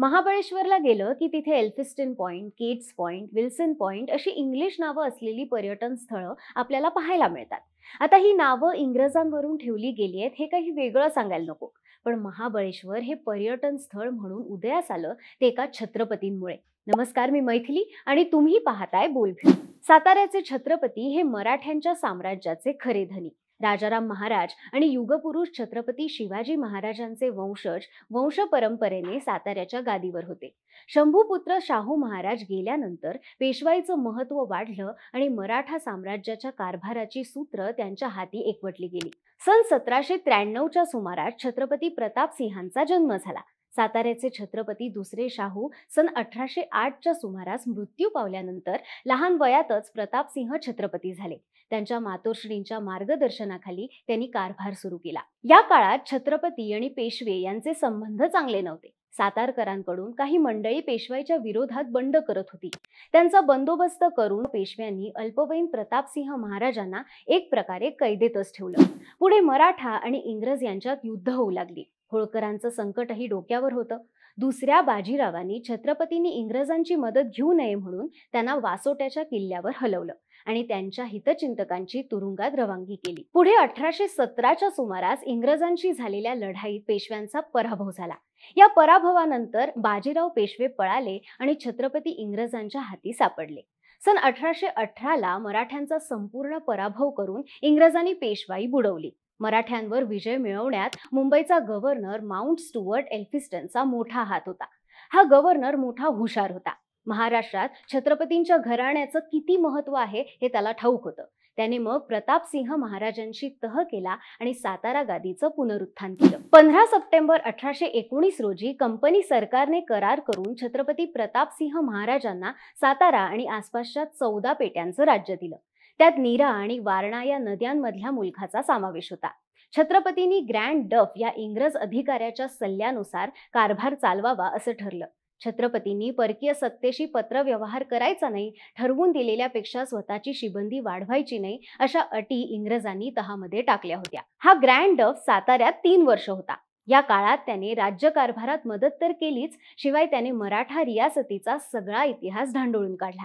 महाबळेश्वरला गेलं की तिथे Elphinstone point Kate's point Wilson point अशी इंग्लिश नावं असलेली पर्यटन स्थळं आपल्याला पाहायला मिळतात आता ही नावं इंग्रजांवरून ठेवली गेली आहेत हे काही वेगळं सांगायला नको पण महाबळेश्वर हे पर्यटन स्थळ म्हणून उदयास आलं ते एका छत्रपतींमुळे नमस्कार मी मैथिली आणि तुम्ही पाहताय बोलभी साताऱ्याचे छत्रपती हे मराठ्यांच्या साम्राज्याचे खरे धनी राजाराम महाराज आणि युगपुरुष छत्रपती शिवाजी महाराजांचे वंशज वंश परंपरेने साताऱ्याच्या गादीवर होते शंभूपुत्र शाहू महाराज गेल्यानंतर पेशवाईचं महत्त्व वाढलं आणि मराठा साम्राज्याच्या कारभाराची सूत्र त्यांच्या हाती एकवटली गेली सन सतराशे त्र्याण्णवच्या सुमारास छत्रपती प्रताप सिंहांचा जन्म झाला साताऱ्याचे छत्रपती दुसरे शाहू सन अठराशे आठच्या सुमारास मृत्यू पावल्यानंतर लहान वयातच प्रतापसिंह छत्रपती झाले त्यांच्या मातोश्रींच्या मार्गदर्शनाखाली त्यांनी कारभार सुरू केला या काळात छत्रपती आणि पेशवे यांचे संबंध चांगले नव्हते सातारकरांकडून काही मंडळी पेशवाईच्या विरोधात बंड करत होती त्यांचा बंदोबस्त करून पेशव्यांनी अल्पवयीन प्रतापसिंह महाराजांना एक प्रकारे कैदेतच ठेवलं पुढे मराठा आणि इंग्रज यांच्यात युद्ध होऊ लागली होळकरांचं संकटही डोक्यावर होतं दुसऱ्या बाजीरावांनी छत्रपतींनी इंग्रजांची मदत घेऊ नये म्हणून त्यांना वासोट्याच्या किल्ल्यावर हलवलं आणि त्यांच्या हितचिंतकांची तुरुंगात रवानगी केली पुढे अठराशे सतराच्या सुमारास इंग्रजांशी झालेल्या लढाईत पेशव्यांचा पराभव झाला या पराभवानंतर बाजीराव पेशवे पळाले आणि छत्रपती इंग्रजांच्या हाती सापडले सन अठराशे अठराला मराठ्यांचा संपूर्ण पराभव करून इंग्रजांनी पेशवाई बुडवली मराठ्यांवर विजय मिळवण्यात मुंबईचा गव्हर्नर माउंट स्टुअर्ट एल्फिस्टनचा मोठा हात होता हा गव्हर्नर मोठा हुशार होता महाराष्ट्रात छत्रपतींच्या घराण्याचं किती महत्व आहे हे त्याला ठाऊक होतं त्याने मग प्रतापसिंह महाराजांशी तह केला आणि सातारा गादीचं पुनरुत्थान केलं पंधरा सप्टेंबर अठराशे एकोणीस रोजी कंपनी सरकारने करार करून छत्रपती प्रतापसिंह महाराजांना सातारा आणि आसपासच्या चौदा पेट्यांचं राज्य दिलं त्यात नीरा आणि वारणा या नद्यांमधल्या मुलखाचा समावेश होता छत्रपतींनी ग्रँड डफ या इंग्रज अधिकाऱ्याच्या सल्ल्यानुसार कारभार चालवावा असं ठरलं छत्रपतींनी परकीय सत्तेशी पत्रव्यवहार करायचा नाही ठरवून दिलेल्यापेक्षा स्वतःची शिबंदी वाढवायची नाही अशा अटी इंग्रजांनी तहामध्ये टाकल्या होत्या हा ग्रँड डफ साताऱ्यात तीन वर्ष होता या काळात त्याने राज्यकारभारात मदत तर केलीच शिवाय त्याने मराठा रियासतीचा सगळा इतिहास धांडोळून काढला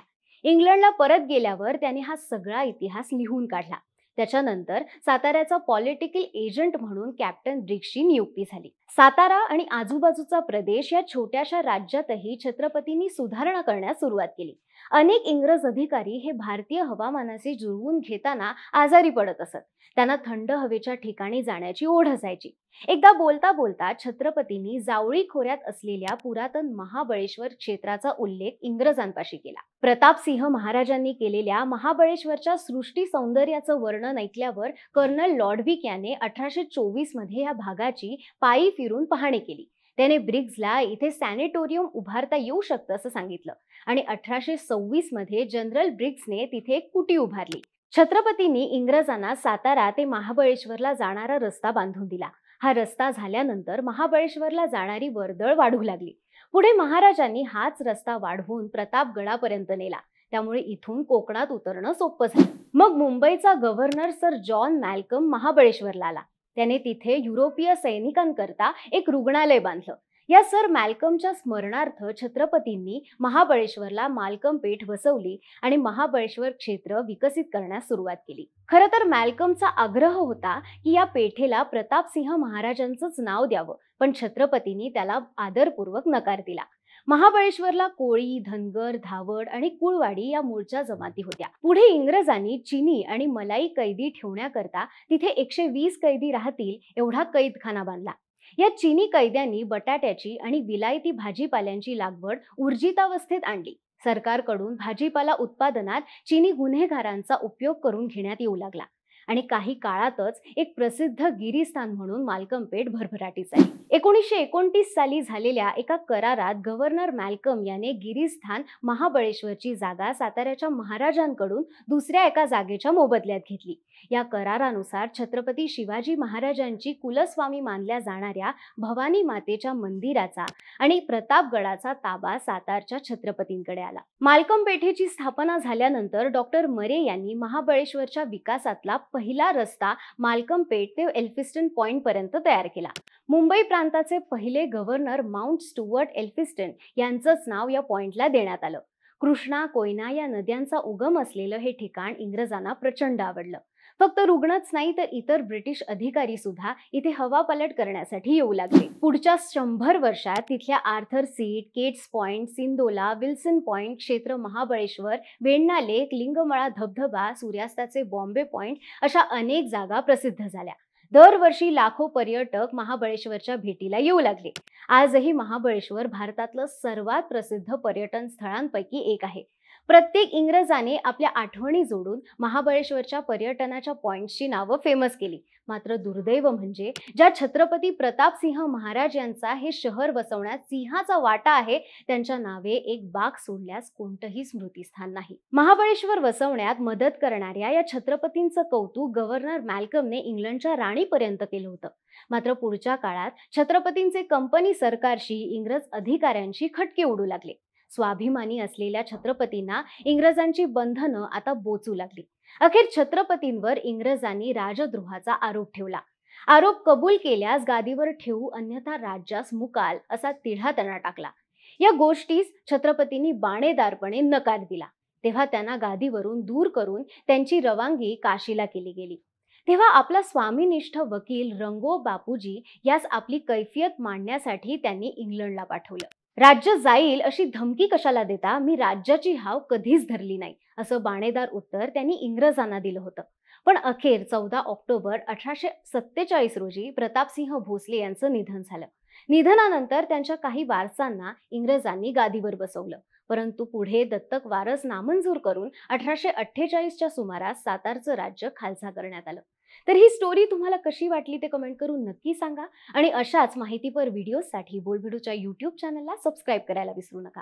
इंग्लंडला परत गेल्यावर त्याने हा सगळा इतिहास लिहून काढला त्याच्यानंतर साताऱ्याचा पॉलिटिकल एजंट म्हणून कॅप्टन ब्रिक्सची नियुक्ती झाली सातारा आणि आजूबाजूचा प्रदेश या छोट्याशा राज्यातही छत्रपतींनी सुधारणा करण्यास सुरुवात केली अनेक इंग्रज अधिकारी हे भारतीय हवामानाचे जुळवून घेताना आजारी पडत असत त्यांना थंड हवेच्या ठिकाणी जाण्याची ओढ असायची एकदा बोलता बोलता छत्रपतींनी जावळी खोऱ्यात असलेल्या पुरातन महाबळेश्वर क्षेत्राचा उल्लेख इंग्रजांपाशी केला प्रतापसिंह महाराजांनी केलेल्या महाबळेश्वरच्या सृष्टी सौंदर्याचं वर्णन ऐकल्यावर कर्नल लॉडविक याने अठराशे चोवीस मध्ये या भागाची पायी फिरून पाहणी केली त्याने ब्रिग्जला इथे सॅनिटोरियम उभारता येऊ शकतं असं सांगितलं आणि अठराशे सव्वीस मध्ये जनरल ब्रिक्सने तिथे कुटी उभारली छत्रपतींनी इंग्रजांना सातारा ते महाबळेश्वरला जाणारा रस्ता बांधून दिला हा रस्ता झाल्यानंतर महाबळेश्वरला जाणारी वर्दळ वाढू लागली पुढे महाराजांनी हाच रस्ता वाढवून प्रतापगडापर्यंत नेला त्यामुळे इथून कोकणात उतरणं सोपं झालं मग मुंबईचा गव्हर्नर सर जॉन मॅल्कम महाबळेश्वरला आला त्याने तिथे युरोपीय सैनिकांकरता एक रुग्णालय बांधलं या सर मॅल्कमच्या स्मरणार्थ छत्रपतींनी महाबळेश्वरला मालकम पेठ वसवली आणि महाबळेश्वर क्षेत्र विकसित करण्यास सुरुवात केली खरं तर मॅल्कमचा आग्रह होता की या पेठेला प्रतापसिंह महाराजांचंच नाव द्यावं पण छत्रपतींनी त्याला आदरपूर्वक नकार दिला महाबळेश्वरला कोळी धनगर धावड आणि कुळवाडी या मूळच्या जमाती होत्या पुढे इंग्रजांनी चिनी आणि मलाई कैदी ठेवण्याकरता तिथे एकशे वीस कैदी राहतील एवढा कैदखाना बांधला या चिनी कैद्यांनी बटाट्याची आणि विलायती भाजीपाल्यांची लागवड ऊर्जितावस्थेत आणली सरकारकडून भाजीपाला उत्पादनात चिनी गुन्हेगारांचा उपयोग करून घेण्यात येऊ लागला आणि काही काळातच एक प्रसिद्ध गिरीस्थान म्हणून मालकम पेठ भरभराटीस आहे एकोणीसशे एकोणतीस साली झालेल्या एका करारात गव्हर्नर मॅल्कम याने गिरीस्थान महाबळेश्वरची जागा साताऱ्याच्या महाराजांकडून दुसऱ्या एका जागेच्या मोबदल्यात घेतली या करारानुसार छत्रपती शिवाजी महाराजांची कुलस्वामी मानल्या जाणाऱ्या भवानी मातेच्या मंदिराचा आणि प्रतापगडाचा ताबा सातारच्या छत्रपतींकडे आला मालकम पेठेची स्थापना झाल्यानंतर डॉक्टर मरे यांनी महाबळेश्वरच्या विकासातला पहिला रस्ता मालकम पेठ ते एल्फिस्टन पॉइंट पर्यंत तयार केला मुंबई प्रांताचे पहिले गव्हर्नर माउंट स्टुअर्ट एल्फिस्टन यांचंच नाव या पॉइंटला देण्यात आलं कृष्णा कोयना या नद्यांचा उगम असलेलं हे ठिकाण इंग्रजांना प्रचंड आवडलं फक्त रुग्णच नाही तर इतर ब्रिटिश अधिकारी सुद्धा इथे हवा पलट करण्यासाठी येऊ लागले पुढच्या शंभर वर्षात तिथल्या आर्थर सीट केट्स पॉइंट सिंदोला विल्सन पॉइंट क्षेत्र महाबळेश्वर वेण्णा लेक लिंगमळा धबधबा सूर्यास्ताचे बॉम्बे पॉइंट अशा अनेक जागा प्रसिद्ध झाल्या दरवर्षी लाखो पर्यटक महाबळेश्वरच्या भेटीला येऊ लागले आजही महाबळेश्वर भारतातलं सर्वात प्रसिद्ध पर्यटन स्थळांपैकी एक आहे प्रत्येक इंग्रजाने आपल्या आठवणी जोडून महाबळेश्वरच्या पर्यटनाच्या पॉईंटची नावं फेमस केली मात्र दुर्दैव म्हणजे ज्या छत्रपती प्रतापसिंह महाराज यांचा हे शहर बसवण्यात सिंहाचा वाटा आहे त्यांच्या नावे एक बाग सोडल्यास कोणतंही स्मृतीस्थान नाही महाबळेश्वर वसवण्यात मदत करणाऱ्या या छत्रपतींचं कौतुक गव्हर्नर मॅल्कमने इंग्लंडच्या राणीपर्यंत केलं होतं मात्र पुढच्या काळात छत्रपतींचे कंपनी सरकारशी इंग्रज अधिकाऱ्यांशी खटके उडू लागले स्वाभिमानी असलेल्या छत्रपतींना इंग्रजांची बंधनं आता बोचू लागली अखेर छत्रपतींवर इंग्रजांनी राजद्रोहाचा आरोप ठेवला आरोप कबूल केल्यास गादीवर ठेवू अन्यथा राज्यास मुकाल असा तिढा त्यांना टाकला या गोष्टीस छत्रपतींनी बाणेदारपणे नकार दिला तेव्हा त्यांना गादीवरून दूर करून त्यांची रवानगी काशीला केली गेली तेव्हा आपला स्वामीनिष्ठ वकील रंगो बापूजी यास आपली कैफियत मांडण्यासाठी त्यांनी इंग्लंडला पाठवलं राज्य जाईल अशी धमकी कशाला देता मी राज्याची हाव कधीच धरली नाही असं बाणेदार उत्तर त्यांनी इंग्रजांना दिलं होतं पण अखेर चौदा ऑक्टोबर अठराशे सत्तेचाळीस रोजी प्रतापसिंह भोसले यांचं निधन झालं निधनानंतर त्यांच्या काही वारसांना इंग्रजांनी गादीवर बसवलं परंतु पुढे दत्तक वारस नामंजूर करून अठराशे अठ्ठेचाळीसच्या सुमारास सातारचं राज्य खालसा करण्यात आलं तर ही स्टोरी तुम्हाला कशी वाटली ते कमेंट करून नक्की सांगा आणि अशाच माहितीपर व्हिडिओसाठी बोलबिडूच्या युट्यूब चॅनलला सबस्क्राईब करायला विसरू नका